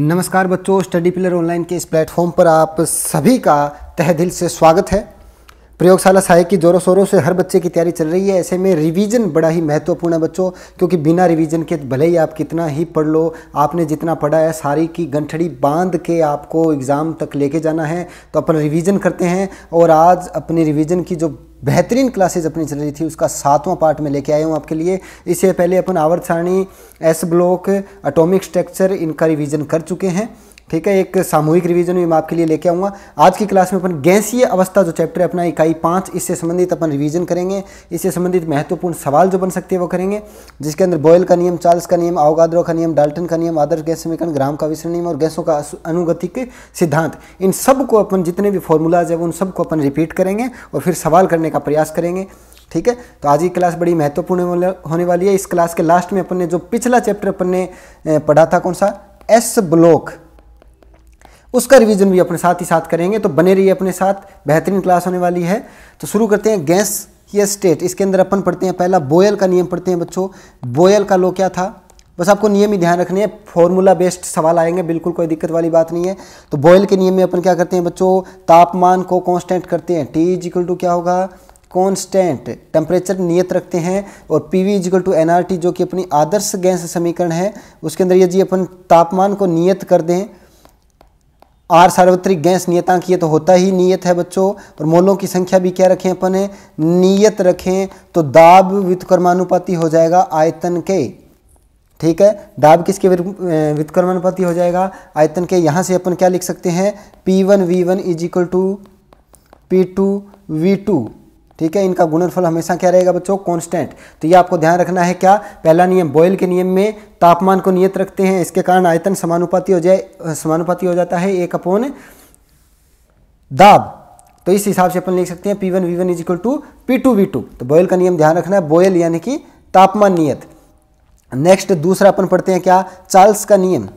नमस्कार बच्चों study pillar online के इस प्लेटफॉर्म पर आप सभी का तह दिल से स्वागत है प्रयोगशाला सहायक की जोरों शोरों से हर बच्चे की तैयारी चल रही है ऐसे में रिवीजन बड़ा ही महत्वपूर्ण है बच्चों क्योंकि बिना रिवीजन के भले ही आप कितना ही पढ़ लो आपने जितना पढ़ा है सारी की गंठड़ी बांध के आपको एग्ज़ाम तक लेके जाना है तो अपन रिवीजन करते हैं और आज अपने रिवीजन की जो बेहतरीन क्लासेज अपनी चल रही थी उसका सातवां पार्ट में लेके आया हूँ आपके लिए इससे पहले अपन आवर्त सारणी एस ब्लॉक अटोमिक स्ट्रक्चर इनका रिवीजन कर चुके हैं ठीक है एक सामूहिक रिवीजन भी मैं आपके लिए लेके आऊँगा आज की क्लास में अपन गैसीय अवस्था जो चैप्टर है अपना इकाई पाँच इससे संबंधित अपन रिवीजन करेंगे इससे संबंधित महत्वपूर्ण सवाल जो बन सकते हैं वो करेंगे जिसके अंदर बॉयल का नियम चार्ल्स का नियम आवगाद्रो का नियम डाल्टन का नियम आदर्श गैस समीकरण ग्राम का विश्रण नियम और गैसों का अनुगतिक सिद्धांत इन सब को अपन जितने भी फॉर्मूलाज है उन सबको अपन रिपीट करेंगे और फिर सवाल करने का प्रयास करेंगे ठीक है तो आज की क्लास बड़ी महत्वपूर्ण होने वाली है इस क्लास के लास्ट में अपन ने जो पिछला चैप्टर अपन ने पढ़ा था कौन सा एस ब्लॉक उसका रिवीजन भी अपने साथ ही साथ करेंगे तो बने रहिए अपने साथ बेहतरीन क्लास होने वाली है तो शुरू करते हैं गैस या स्टेट इसके अंदर अपन पढ़ते हैं पहला बोयल का नियम पढ़ते हैं बच्चों बोयल का लो क्या था बस आपको नियम ही ध्यान रखने हैं फॉर्मूला बेस्ड सवाल आएंगे बिल्कुल कोई दिक्कत वाली बात नहीं है तो बॉयल के नियम में अपन क्या करते हैं बच्चों तापमान को कांस्टेंट करते हैं टी इज इक्वल टू क्या होगा कांस्टेंट टेम्परेचर नियत रखते हैं और P V is equal to N जो कि अपनी आदर्श गैस समीकरण है उसके अंदर यदि अपन तापमान को नियत कर दें आर सार्वत्रिक गैस नियतांक ये तो होता ही नियत है बच्चों और मोलों की संख्या भी क्या रखें अपन नियत रखें तो दाब व्युतकर्मानुपाती हो जाएगा आयतन के ठीक है दाब किसके व्युतकर्मानुपाती हो जाएगा आयतन के यहाँ से अपन क्या लिख सकते हैं P one V one is equal to P two V two ठीक है इनका गुणनफल हमेशा क्या रहेगा बच्चों कांस्टेंट तो ये आपको ध्यान रखना है क्या पहला नियम बॉयल के नियम में तापमान को नियत रखते हैं इसके कारण आयतन समानुपाती हो जाए समानुपाती हो जाता है एक अपोन दाब तो इस हिसाब से अपन लिख सकते हैं P one V one is equal to P two V two तो बॉयल का नियम ध्यान रखना है बॉयल यानी कि तापमान नियत नेक्स्ट दूसरा अपन पढ़ते हैं क्या चार्ल्स का नियम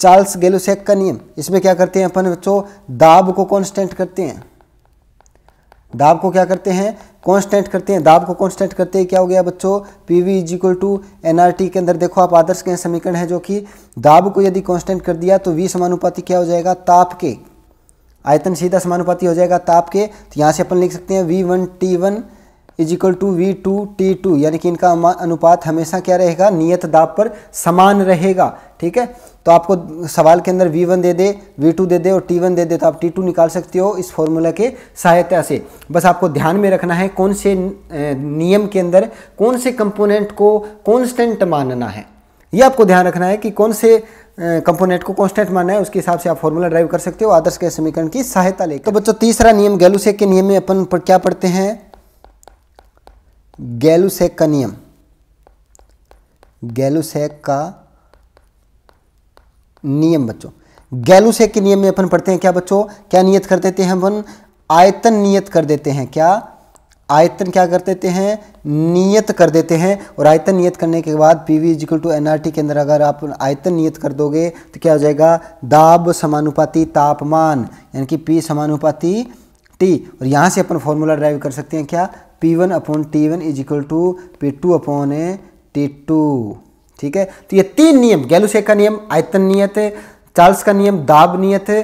चार्ल्स गेलोसेक का नियम इसमें क्या करते हैं अपन बच्चों दाब को कॉन्स्टेंट करते हैं दाब को क्या करते हैं कांस्टेंट करते हैं दाब को कांस्टेंट करते हैं क्या हो गया बच्चों P V is equal to N R T के अंदर देखो आप आदर्श के समीकरण है जो कि दाब को यदि कांस्टेंट कर दिया तो वी समानुपाति क्या हो जाएगा ताप के आयतन सीधा समानुपाति हो जाएगा ताप के तो यहाँ से अपन लिख सकते हैं V one T one is equal to V two T two यानी कि इनका अनुपात हमेशा क्या रहेगा नियत दाब पर समान रहेगा ठीक है तो आपको सवाल के अंदर वी वन दे दे वी टू दे दे और टी वन दे दे तो आप टी टू निकाल सकते हो इस फॉर्मूला के सहायता से बस आपको ध्यान में रखना है कौन से नियम के अंदर कौन से कंपोनेंट को कॉन्स्टेंट मानना है ये आपको ध्यान रखना है कि कौन से कंपोनेंट को कांस्टेंट मानना है उसके हिसाब से आप फॉर्मूला ड्राइव कर सकते हो आदर्श के समीकरण की सहायता लेकर तो बच्चों तीसरा नियम गैलूसेक के नियम में अपन क्या पढ़ते हैं गैलुसेक का नियम गैलुसेक का नियम बच्चों गैलुसेक के नियम में अपन पढ़ते हैं क्या बच्चों क्या नियत कर देते हैं अपन आयतन नियत कर देते हैं क्या आयतन क्या कर देते हैं नियत कर देते हैं और आयतन नियत करने के बाद P V is equal to N के अंदर अगर आप आयतन नियत कर दोगे तो क्या हो जाएगा दाब समानुपाति तापमान यानी कि पी समानुपाति टी और यहाँ से अपन फॉर्मूला ड्राइव कर सकते हैं क्या P one upon T one is equal to P two upon ए टी टू ठीक है तो ये तीन नियम गैलूसेक का नियम आयतन नियत है चार्ल्स का नियम दाब नियत है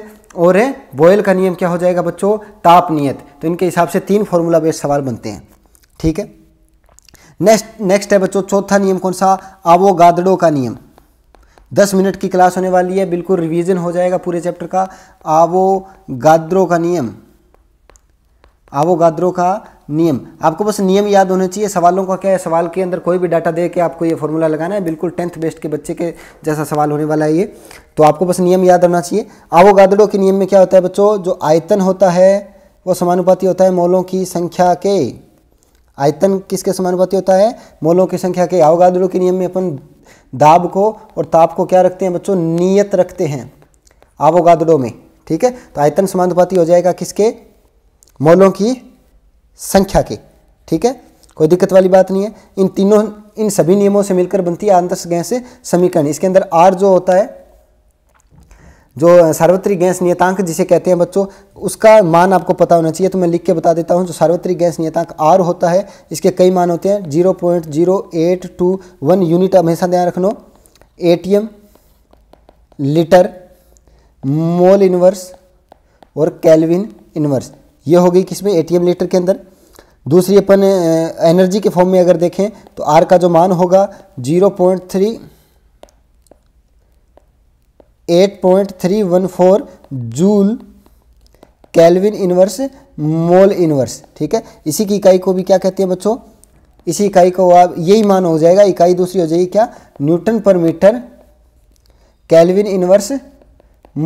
और है बॉयल का नियम क्या हो जाएगा बच्चों ताप नियत तो इनके हिसाब से तीन फॉर्मूला बेस्ड सवाल बनते हैं ठीक है नेक्स्ट नेक्स्ट है बच्चों चौथा नियम कौन सा आवो गादड़ो का नियम दस मिनट की क्लास होने वाली है बिल्कुल रिवीजन हो जाएगा पूरे चैप्टर का आवो गादड़ो का नियम आवो गादड़ो का नियम आपको बस नियम याद होने चाहिए सवालों का क्या है सवाल के अंदर कोई भी डाटा दे के आपको ये फॉर्मूला लगाना है बिल्कुल टेंथ बेस्ट के बच्चे के जैसा सवाल होने वाला है ये तो आपको बस नियम याद होना चाहिए आवोगादड़ो के नियम में क्या होता है बच्चों जो आयतन होता है वो समानुपाति होता है मोलों की संख्या के आयतन किसके समानुपाति होता है मोलों की संख्या के आवोगादड़ो के नियम में अपन दाब को और ताप को क्या रखते हैं बच्चों नियत रखते हैं आवोगादड़ों में ठीक है तो आयतन समानुपाति हो जाएगा किसके मोलों की संख्या के ठीक है कोई दिक्कत वाली बात नहीं है इन तीनों इन सभी नियमों से मिलकर बनती है आदर्श गैस समीकरण इसके अंदर आर जो होता है जो सार्वत्रिक गैस नियतांक जिसे कहते हैं बच्चों उसका मान आपको पता होना चाहिए तो मैं लिख के बता देता हूं जो सार्वत्रिक गैस नियतांक आर होता है इसके कई मान होते हैं zero point zero eight two one unit हमेशा ध्यान रखना एम लीटर मोल इनवर्स और कैलविन इनवर्स ये होगी किसमें एटीएम लीटर के अंदर दूसरी अपन एनर्जी के फॉर्म में अगर देखें तो आर का जो मान होगा zero point three eight point three one four joule kelvin inverse mole inverse ठीक है इसी की इकाई को भी क्या कहते हैं बच्चों इसी इकाई को आप यही मान हो जाएगा इकाई दूसरी हो जाएगी क्या न्यूटन पर metre kelvin inverse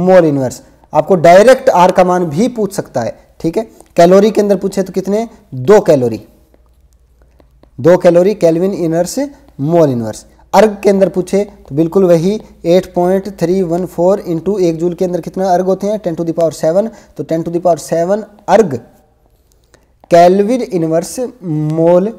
mole inverse आपको डायरेक्ट आर का मान भी पूछ सकता है ठीक है कैलोरी के अंदर पूछे तो कितने दो कैलोरी दो calorie kelvin inverse mole inverse erg के अंदर पूछे तो बिल्कुल वही 8.314 पॉइंट थ्री वन फोर एक जूल के अंदर कितना अर्ग होते हैं 10 टू दावर सेवन तो 10 to the power seven erg kelvin inverse mole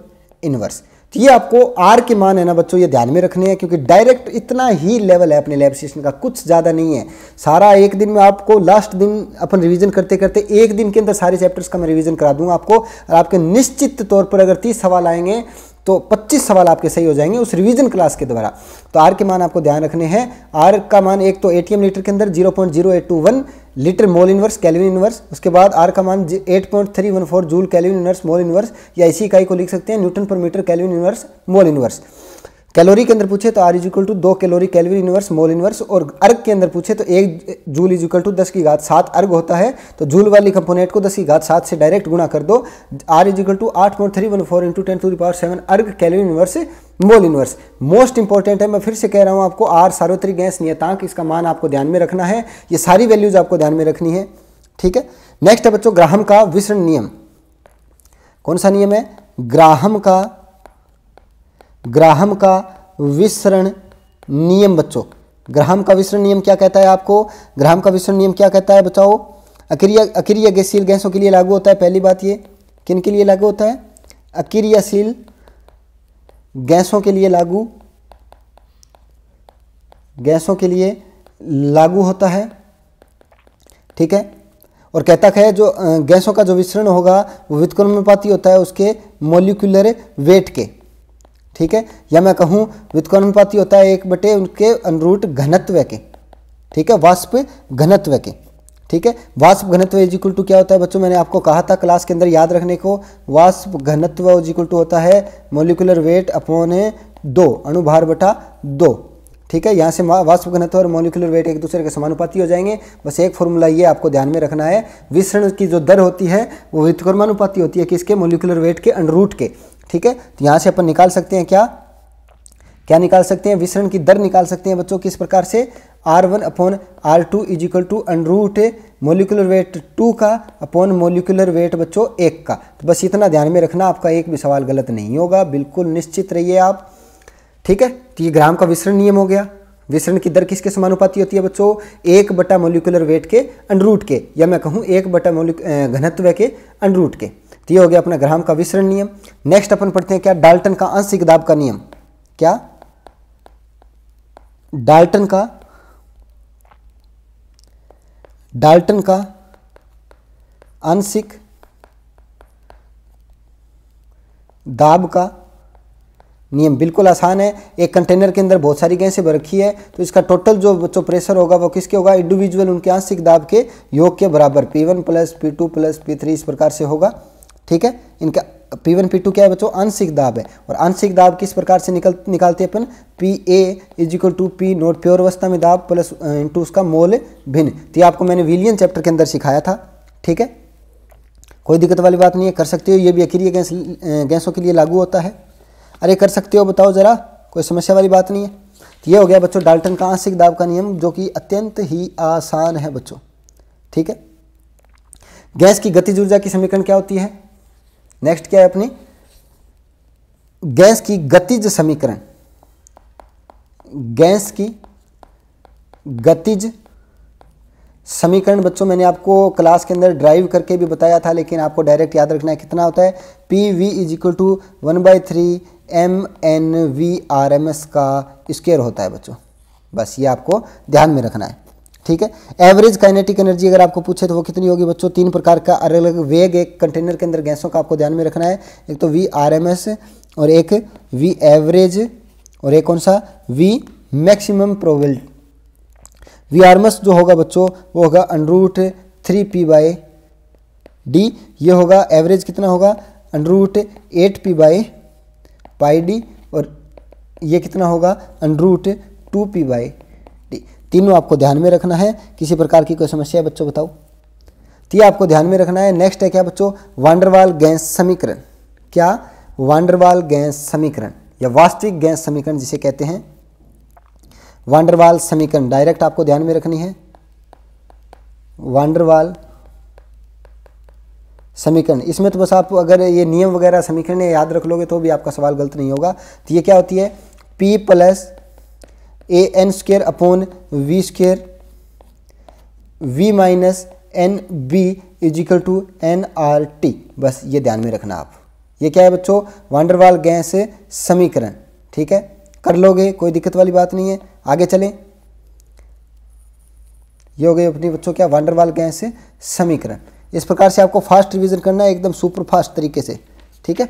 inverse तो ये आपको आर के मान है ना बच्चों ये ध्यान में रखने हैं क्योंकि डायरेक्ट इतना ही लेवल है अपने लैब सेशन का कुछ ज़्यादा नहीं है सारा एक दिन में आपको लास्ट दिन अपन रिवीजन करते करते एक दिन के अंदर सारे चैप्टर्स का मैं रिवीजन करा दूंगा आपको और आपके निश्चित तौर पर अगर तीस सवाल आएंगे तो 25 सवाल आपके सही हो जाएंगे उस रिवीजन क्लास के द्वारा तो आर के मान आपको ध्यान रखने हैं आर का मान एक तो एटीएम लीटर के अंदर 0.0821 litre mole inverse kelvin inverse उसके बाद आर का मान 8.314 joule kelvin inverse mole inverse या इसी इकाई को लिख सकते हैं न्यूटन पर metre kelvin inverse mole inverse calorie के अंदर पूछे तो आर इज इक्वल टू दो calorie calorie inverse mole inverse और अर्ग के अंदर पूछे तो एक जूल इज इक्वल टू दस की घात सात अर्ग होता है तो जूल वाली कंपोनेंट को दस की घात सात से डायरेक्ट गुणा कर दो आर इज इक्वल टू आठ point three one four into ten to the power seven erg calorie inverse mole inverse most important है मैं फिर से कह रहा हूँ आपको आर सार्वत्रिक गैस नियतांक इसका मान आपको ध्यान में रखना है ये सारी वैल्यूज आपको ध्यान में रखनी है ठीक है नेक्स्ट है बच्चों ग्राहम का विसरण नियम कौन सा नियम है ग्राहम का ग्राहम का विसरण नियम बच्चों ग्राहम का विसरण नियम क्या कहता है आपको ग्राहम का विसरण नियम क्या कहता है बचाओ अक्रिया अक्रिय गैसील गैसों के लिए लागू होता है पहली बात ये किन के लिए लागू होता है अक्रियाशील गैसों के लिए लागू गैसों के लिए लागू होता है ठीक है और कहता है जो गैसों का जो विसरण होगा वो व्युत्क्रमानुपाती होता है उसके मोलिकुलर वेट के ठीक है या मैं कहूँ व्युत्कोणानुपाती होता है एक बटे उनके अनुरूट घनत्व के ठीक है वाष्प घनत्व के ठीक है वाष्प घनत्व इज इक्वल टू क्या होता है बच्चों मैंने आपको कहा था क्लास के अंदर याद रखने को वाष्प घनत्व इज इक्वल टू होता है मोलिकुलर वेट अपॉन दो अणुभार बटा दो ठीक है यहाँ से वाष्प घनत्व और मोलिकुलर वेट एक दूसरे के समानुपाती हो जाएंगे बस एक फॉर्मूला ये आपको ध्यान में रखना है विसरण की जो दर होती है वो व्युतकर्मानुपाती होती है किसके मोलिकुलर वेट के अनुरूट के ठीक है तो यहाँ से अपन निकाल सकते हैं क्या क्या निकाल सकते हैं विसरण की दर निकाल सकते हैं बच्चों किस प्रकार से R one upon R two is equal to root molecular weight two का अपॉन मोलिकुलर वेट बच्चों एक का तो बस इतना ध्यान में रखना आपका एक भी सवाल गलत नहीं होगा बिल्कुल निश्चित रहिए आप ठीक है तो ये ग्राम का विसरण नियम हो गया विसरण की दर किसके समानुपाती होती है बच्चों एक बटा मोलिकुलर वेट के अनरूट के या मैं कहूँ एक बटा घनत्व के अनरूट के तो ये हो गया अपना ग्राम का विसरण नियम नेक्स्ट अपन पढ़ते हैं क्या डाल्टन का आंशिक दाब का नियम क्या डाल्टन का डाल्टन का आंशिक दाब का नियम बिल्कुल आसान है एक कंटेनर के अंदर बहुत सारी गैसें भर रखी है तो इसका टोटल जो जो प्रेशर होगा वो किसके होगा इंडिविजुअल उनके आंशिक दाब के योग के बराबर P1 one plus P two plus P three इस प्रकार से होगा ठीक है इनका P1 P2 क्या है बच्चों आंशिक दाब है और आंशिक दाब किस प्रकार से निकल निकालते हैं अपन P A is equal to P naught pure अवस्था में दाब प्लस इंटू उसका मोल भिन्न तो ये आपको मैंने विलियन चैप्टर के अंदर सिखाया था ठीक है कोई दिक्कत वाली बात नहीं है कर सकते हो ये भी अक्रिय गैस गैसों के लिए लागू होता है अरे कर सकते हो बताओ ज़रा कोई समस्या वाली बात नहीं है तो ये हो गया बच्चों डाल्टन का आंशिक दाब का नियम जो कि अत्यंत ही आसान है बच्चों ठीक है गैस की गतिज ऊर्जा की समीकरण क्या होती है नेक्स्ट क्या है अपनी गैस की गतिज समीकरण गैस की गतिज समीकरण बच्चों मैंने आपको क्लास के अंदर ड्राइव करके भी बताया था लेकिन आपको डायरेक्ट याद रखना है कितना होता है P V is equal to one by three M N V R M S का स्केयर होता है बच्चों बस ये आपको ध्यान में रखना है ठीक है एवरेज काइनेटिक एनर्जी अगर आपको पूछे तो वो कितनी होगी बच्चों तीन प्रकार का अलग अलग वेग एक कंटेनर के अंदर गैसों का आपको ध्यान में रखना है एक तो वी आर एम एस और एक वी एवरेज और एक कौन सा V maximum probable V S जो होगा बच्चों वो होगा under root three P by D ये होगा एवरेज कितना होगा under root eight P by pi D और ये कितना होगा अनरूट टू पी बाई तीनों आपको ध्यान में रखना है किसी प्रकार की कोई समस्या है बच्चों बताओ तो ये आपको ध्यान में रखना है नेक्स्ट है क्या बच्चों वांडरवाल गैस समीकरण क्या वांडरवाल गैस समीकरण या वास्तविक गैस समीकरण जिसे कहते हैं वांडरवाल समीकरण डायरेक्ट आपको ध्यान में रखनी है वांडरवाल समीकरण इसमें तो बस आप अगर ये नियम वगैरह समीकरण याद रख लोगे तो भी आपका सवाल गलत नहीं होगा तो ये क्या होती है P plus A N square upon V square V minus N B is equal to N R T बस ये ध्यान में रखना आप ये क्या है बच्चों वांडरवाल गैस समीकरण ठीक है कर लोगे कोई दिक्कत वाली बात नहीं है आगे चलें ये हो गए अपने बच्चों क्या वांडरवाल गैस समीकरण इस प्रकार से आपको फास्ट रिवीजन करना है एकदम सुपर फास्ट तरीके से ठीक है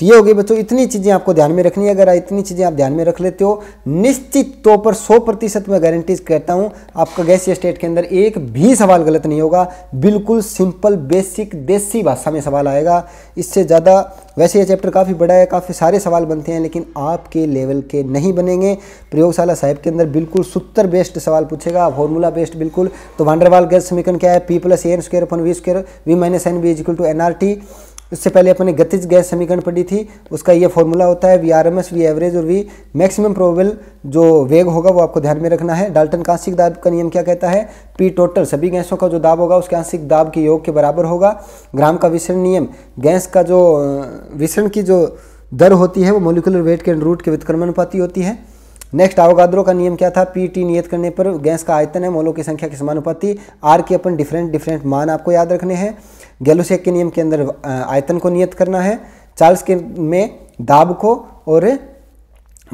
तो ये होगी बच्चों इतनी चीज़ें आपको ध्यान में रखनी है अगर इतनी चीज़ें आप ध्यान में रख लेते हो निश्चित तौर पर 100 प्रतिशत मैं गारंटीज कहता हूँ आपका गैस स्टेट के अंदर एक भी सवाल गलत नहीं होगा बिल्कुल सिंपल बेसिक देसी भाषा में सवाल आएगा इससे ज़्यादा वैसे ये चैप्टर काफ़ी बड़ा है काफ़ी सारे सवाल बनते हैं लेकिन आपके लेवल के नहीं बनेंगे प्रयोगशाला साहिब के अंदर बिल्कुल सुत्तर बेस्ड सवाल पूछेगा फॉर्मूला बेस्ड बिल्कुल तो वांडरवाल गैस समीकरण क्या है P plus N square upon V square V minus N B is equal to N R T इससे पहले अपने गतिज गैस समीकरण पढ़ी थी उसका ये फॉर्मूला होता है V R M S V average और वी मैक्सिमम प्रोबेबल जो वेग होगा वो आपको ध्यान में रखना है डाल्टन का आंशिक दाब का नियम क्या कहता है पी टोटल सभी गैसों का जो दाब होगा उसके आंशिक दाब के योग के बराबर होगा ग्राम का विसरण नियम गैस का जो विसरण की जो दर होती है वो मोलिकुलर वेट के रूट के वित्क्रमानुपाती होती है नेक्स्ट आवगाद्रो का नियम क्या था पी टी नियत करने पर गैस का आयतन है मोलों की संख्या के समानुपाती आर के अपन डिफरेंट डिफरेंट मान आपको याद रखने हैं गैलोशेक के नियम के अंदर आयतन को नियत करना है चार्ल्स के में दाब को और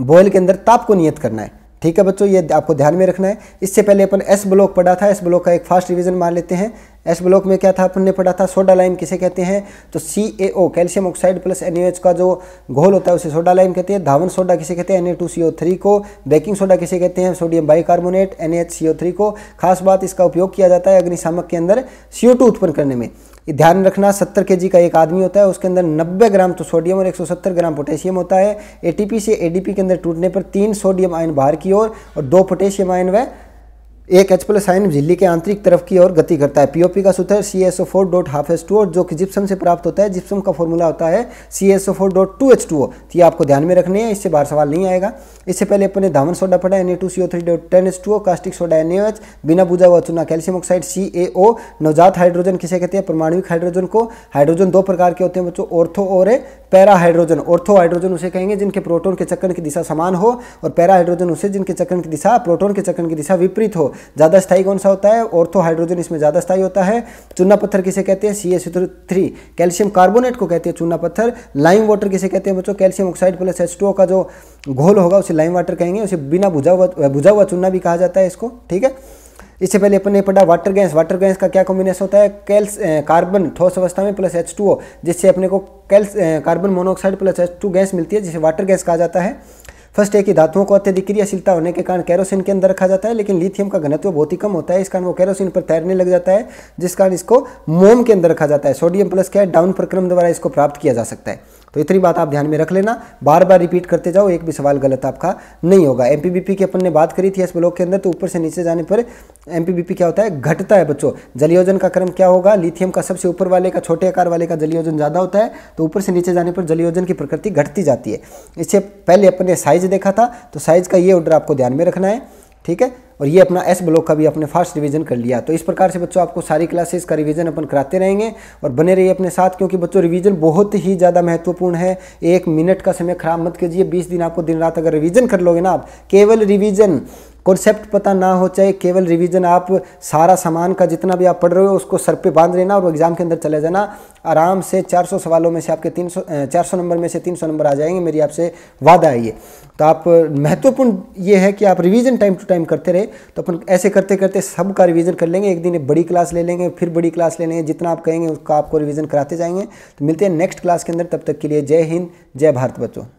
बॉयल के अंदर ताप को नियत करना है ठीक है बच्चों ये आपको ध्यान में रखना है इससे पहले अपन एस ब्लॉक पढ़ा था एस ब्लॉक का एक फास्ट रिवीजन मान लेते हैं एस ब्लॉक में क्या था अपन ने पढ़ा था सोडा लाइम किसे कहते हैं तो C A O calcium oxide plus N H का जो घोल होता है उसे सोडा लाइम कहते हैं धावन सोडा किसे कहते हैं एन ए को बेकिंग सोडा किसे कहते हैं सोडियम बाइकार्बोनेट एन को खास बात इसका उपयोग किया जाता है अग्निशामक के अंदर सी उत्पन्न करने में ये ध्यान रखना 70 के का एक आदमी होता है उसके अंदर 90 ग्राम तो सोडियम और 170 ग्राम पोटेशियम होता है एटीपी से एडीपी के अंदर टूटने पर तीन सोडियम आयन बाहर की ओर और, और दो पोटेशियम आयन व एक एच प्लस आइन झिल्ली के आंतरिक तरफ की ओर गति करता है पीओपी का सूत्र C S O four dot half S two और जो कि जिप्सम से प्राप्त होता है जिप्सम का फॉर्मूला होता है C S O four dot two H two O ये आपको ध्यान में रखने हैं इससे बाहर सवाल नहीं आएगा इससे पहले अपने धावन सोडा पड़ा N A two C O three dot ten H two O caustic soda N H बिना बुझा हुआ चुना कैल्शियम ऑक्साइड सी ए ओ नवजात हाइड्रोजन किसे कहते हैं परमाणुक हाइड्रोजन को हाइड्रोजन दो प्रकार के होते हैं बच्चों ऑर्थो और पैरा हाइड्रोजन ऑर्थो हाइड्रोजन उसे कहेंगे जिनके प्रोटोन के चक्कर की दिशा समान हो और पैरा हाइड्रोजन उसे जिनके चक्कर की दिशा प्रोटोन के चक्कर की दिशा विपरीत हो ज़्यादा स्थाई कौन सा होता है ऑर्थो हाइड्रोजन इसमें ज़्यादा स्थाई होता है चूना पत्थर किसे कहते हैं C S three calcium carbonate को कहते हैं चूना पत्थर लाइम वाटर किसे कहते हैं बच्चों कैल्शियम ऑक्साइड प्लस एच का जो घोल होगा उसे लाइम वाटर कहेंगे उसे बिना बुझा हुआ बुझा हुआ चूना भी कहा जाता है इसको ठीक है इससे पहले अपन ने पढ़ा वाटर गैस वाटर गैस का क्या कॉम्बिनेशन होता है कैल्स कार्बन ठोस अवस्था में प्लस एच टू ओ जिससे अपने को कैल्स carbon monoxide plus H two gas मिलती है जिसे वाटर गैस कहा जाता है फर्स्ट है कि धातुओं को अत्यधिक क्रियाशीलता होने के कारण कैरोसिन के अंदर रखा जाता है लेकिन लिथियम का घनत्व बहुत ही कम होता है इस कारण वो कैरोसिन पर तैरने लग जाता है जिस कारण इसको मोम के अंदर रखा जाता है सोडियम प्लस क्या है डाउन प्रक्रम द्वारा इसको प्राप्त किया जा सकता है तो इतनी बात आप ध्यान में रख लेना बार बार रिपीट करते जाओ एक भी सवाल गलत आपका नहीं होगा एम की अपन ने बात करी थी इस ब्लॉक के अंदर तो ऊपर से नीचे जाने पर एम क्या होता है घटता है बच्चों जलयोजन का क्रम क्या होगा लिथियम का सबसे ऊपर वाले का छोटे आकार वाले का जलयोजन ज़्यादा होता है तो ऊपर से नीचे जाने पर जलयोजन की प्रकृति घटती जाती है इससे पहले अपन ने साइज देखा था तो साइज का ये ऑर्डर आपको ध्यान में रखना है ठीक है और ये अपना एस ब्लॉक का भी अपने फर्स्ट रिवीजन कर लिया तो इस प्रकार से बच्चों आपको सारी क्लासेस का रिवीजन अपन कराते रहेंगे और बने रहिए अपने साथ क्योंकि बच्चों रिवीजन बहुत ही ज़्यादा महत्वपूर्ण है एक मिनट का समय खराब मत कीजिए बीस दिन आपको दिन रात अगर रिवीजन कर लोगे ना आप केवल रिवीजन कॉन्सेप्ट पता ना हो चाहे केवल रिवीजन आप सारा सामान का जितना भी आप पढ़ रहे हो उसको सर पे बांध लेना और एग्ज़ाम के अंदर चले जाना आराम से 400 सवालों में से आपके 300 400 नंबर में से 300 नंबर आ जाएंगे मेरी आपसे वादा है ये तो आप महत्वपूर्ण ये है कि आप रिवीजन टाइम टू टाइम करते रहे तो अपन ऐसे करते करते सब का रिवीजन कर लेंगे एक दिन बड़ी क्लास ले लेंगे फिर बड़ी क्लास ले लेंगे जितना आप कहेंगे उसका आपको रिवीजन कराते जाएंगे तो मिलते हैं नेक्स्ट क्लास के अंदर तब तक के लिए जय हिंद जय भारत बच्चों